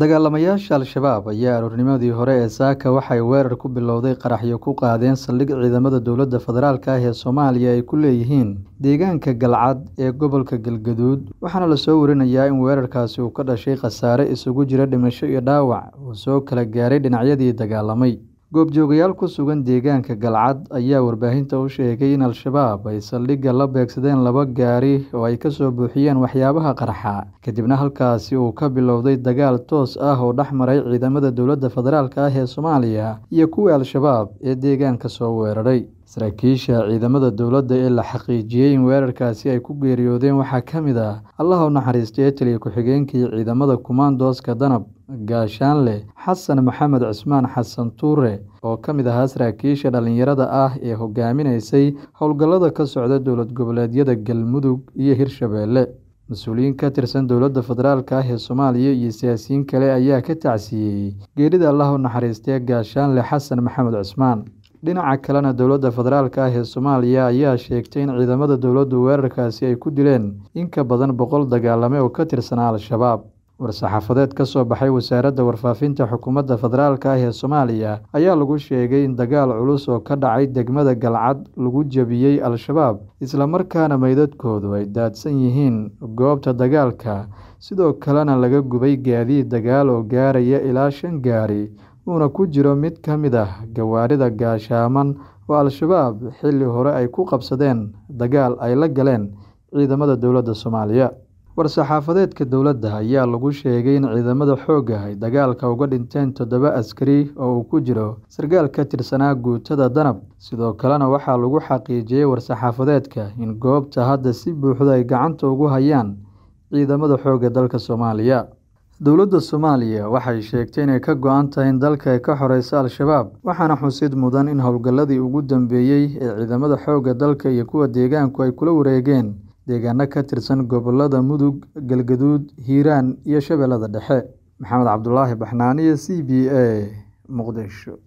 dagaalamayaasha al-shabaab ayaa aroornimadii hore ee saaka waxay weerar ku bilowday qaraxyo ku qaadeen saldhig ciidamada dowladda federaalk ah ee soomaaliya ay ku leeyihiin deegaanka galcad ee gobolka galgaduud waxaana lasoo warinayaa in weerarkaasi uu ka dhashay khasaare isugu jira dhimasho iyo dhaawac uu soo kala gaaray dhinacyadii dagaalamay goobjoogayaal ku sugan deegaanka galcad ayaa warbaahinta u sheegay in al-shabaab ay saldhigga la beegsadeen laba gaari oo ay kasoo buuxiyeen waxyaabaha qarxa kadibna halkaasi uu ka bilowday dagaal toos ah oo dhex maray ciidamada dowladda federaalk ah ee soomaaliya iyo kuwa al-shabaab ee deegaanka soo weeraray Saraakiisha ciidamada dowladda ee la xaqiijiyey in weerarkaasi ay ku geeriyoodeen waxaa ka mid ah Allaha naxariista naxariistay taliya ku-xigeenkii ciidamada Kumaandooska Danab Gaashaanle Xasan Maxamed Cismaan Xasan Tuure oo ka mid ahaa saraakiisha dhallinyarada ah ee hogaaminaysay howlgallada ka socda dowlad goboleedyada Galmudug iyo Hirshabeelle mas-uuliyiin ka tirsan dowladda federaalka ah ee soomaaliya iyo siyaasiyiin kale ayaa ka tacsiyey geerida allaha u gaashaanle xasan maxamed cismaan dhinaca kalena dowladda federaalka ah ee soomaaliya ayaa sheegtay in ciidamada dowladdu weerarkaasi ay ku dileen in ka badan boqol dagaalame oo ka tirsanaa al-shabaab war-saxaafadeed ka soo baxay wasaaradda warfaafinta xukuumadda federaalka ah ee soomaaliya ayaa lagu sheegay in dagaal culus oo ka dhacay degmada galcad lagu jebiyey al-shabaab islamarkaana meydadkoodu ay daadsan yihiin goobta dagaalka sidoo kalena laga gubay gaadiid dagaal oo gaaraya ilaa shan gaari uuna ku jiro mid ka mid ah gawaarida gaashaaman oo Al-Shabaab xilli hore ay ku qabsadeen dagaal ay la galeen ciidamada dowladda Soomaaliya. War-saxaafadeedka dowladda ayaa lagu sheegay in ciidamada xoogga ay dagaalka uga dhinteen toddoba askari oo uu ku jiro sargaal ka tirsanaa guutada Danab sidoo kalena waxaa lagu xaqiijiyey war-saxaafadeedka in goobta hadda si buuxda ay gacanta ugu hayaan ciidamada xooga dalka Soomaaliya dowladda soomaaliya waxay sheegtay inay ka go-an tahay in dalka ay ka xoreyso al-shabaab waxaana xusid mudan in howlgalladii ugu dambeeyey ee ciidamada xoogga dalka iyo kuwa deegaanku ay kula wareegeen deegaano ka tirsan gobollada mudug galgaduud hiiraan iyo shabeellada dhexe maxamed cabdulaahi baxnaaniye c b a muqdisho